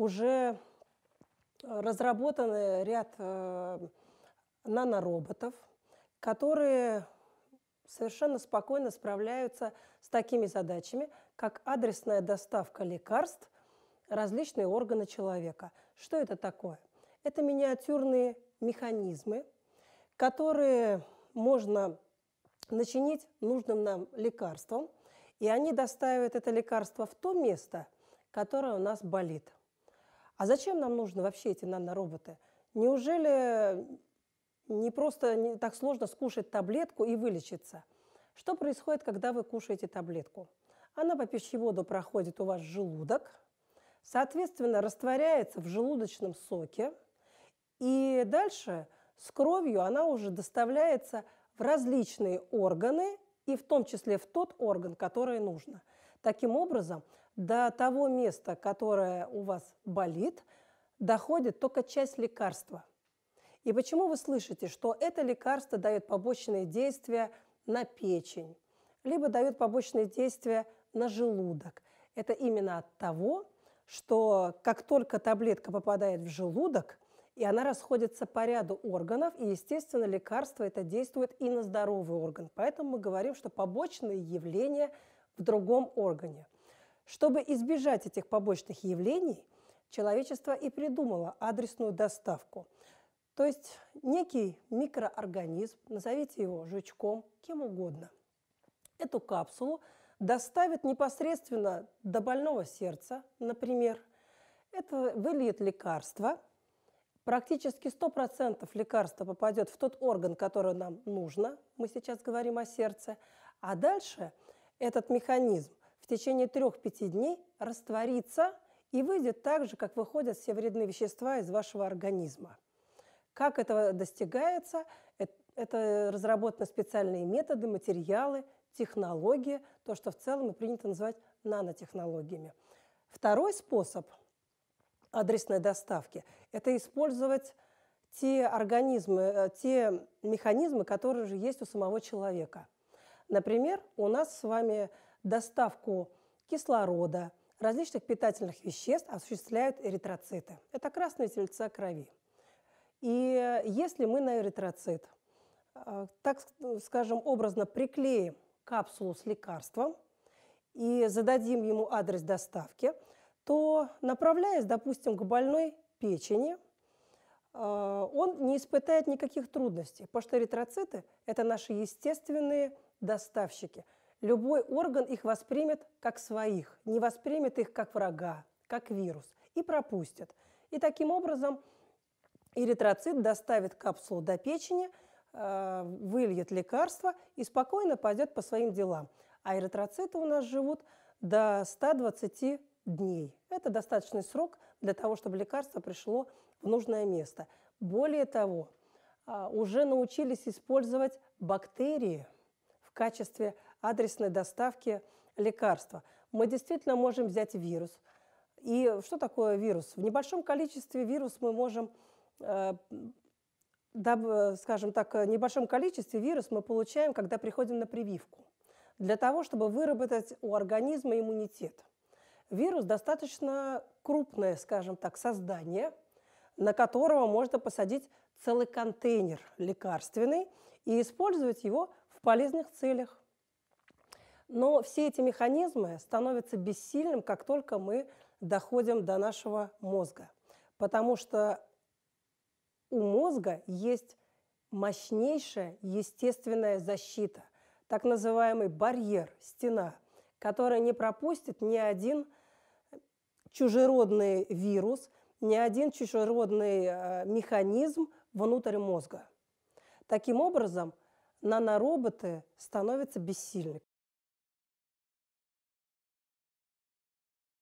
уже э, разработаны ряд э, нанороботов, которые совершенно спокойно справляются с такими задачами, как адресная доставка лекарств различные органы человека. Что это такое? Это миниатюрные механизмы, которые можно начинить нужным нам лекарством, и они доставят это лекарство в то место, которое у нас болит – а зачем нам нужны вообще эти нанороботы? Неужели не просто не так сложно скушать таблетку и вылечиться? Что происходит, когда вы кушаете таблетку? Она по пищеводу проходит у вас желудок, соответственно, растворяется в желудочном соке, и дальше с кровью она уже доставляется в различные органы, и в том числе в тот орган, который нужно. Таким образом, до того места, которое у вас болит, доходит только часть лекарства. И почему вы слышите, что это лекарство дает побочные действия на печень, либо дает побочные действия на желудок? Это именно от того, что как только таблетка попадает в желудок, и она расходится по ряду органов, и, естественно, лекарство это действует и на здоровый орган. Поэтому мы говорим, что побочные явления в другом органе. Чтобы избежать этих побочных явлений, человечество и придумало адресную доставку. То есть некий микроорганизм, назовите его жучком, кем угодно, эту капсулу доставит непосредственно до больного сердца, например. Это выльет лекарство. Практически 100% лекарства попадет в тот орган, который нам нужно. Мы сейчас говорим о сердце. А дальше этот механизм течение трех-пяти дней растворится и выйдет так же, как выходят все вредные вещества из вашего организма. Как этого достигается? Э, это разработаны специальные методы, материалы, технологии, то, что в целом и принято называть нанотехнологиями. Второй способ адресной доставки – это использовать те организмы, э, те механизмы, которые же есть у самого человека. Например, у нас с вами доставку кислорода, различных питательных веществ осуществляют эритроциты. Это красные тельца крови. И если мы на эритроцит, э, так э, скажем, образно приклеим капсулу с лекарством и зададим ему адрес доставки, то, направляясь, допустим, к больной печени, э, он не испытает никаких трудностей, потому что эритроциты – это наши естественные доставщики – Любой орган их воспримет как своих, не воспримет их как врага, как вирус, и пропустит. И таким образом эритроцит доставит капсулу до печени, э, выльет лекарство и спокойно пойдет по своим делам. А эритроциты у нас живут до 120 дней. Это достаточный срок для того, чтобы лекарство пришло в нужное место. Более того, а, уже научились использовать бактерии в качестве адресной доставки лекарства. Мы действительно можем взять вирус. И что такое вирус? В небольшом количестве вирус мы можем, э, скажем так, в небольшом количестве вирус мы получаем, когда приходим на прививку, для того, чтобы выработать у организма иммунитет. Вирус достаточно крупное, скажем так, создание, на которого можно посадить целый контейнер лекарственный и использовать его в полезных целях. Но все эти механизмы становятся бессильным, как только мы доходим до нашего мозга. Потому что у мозга есть мощнейшая естественная защита, так называемый барьер, стена, которая не пропустит ни один чужеродный вирус, ни один чужеродный э, механизм внутрь мозга. Таким образом, нанороботы становятся бессильны.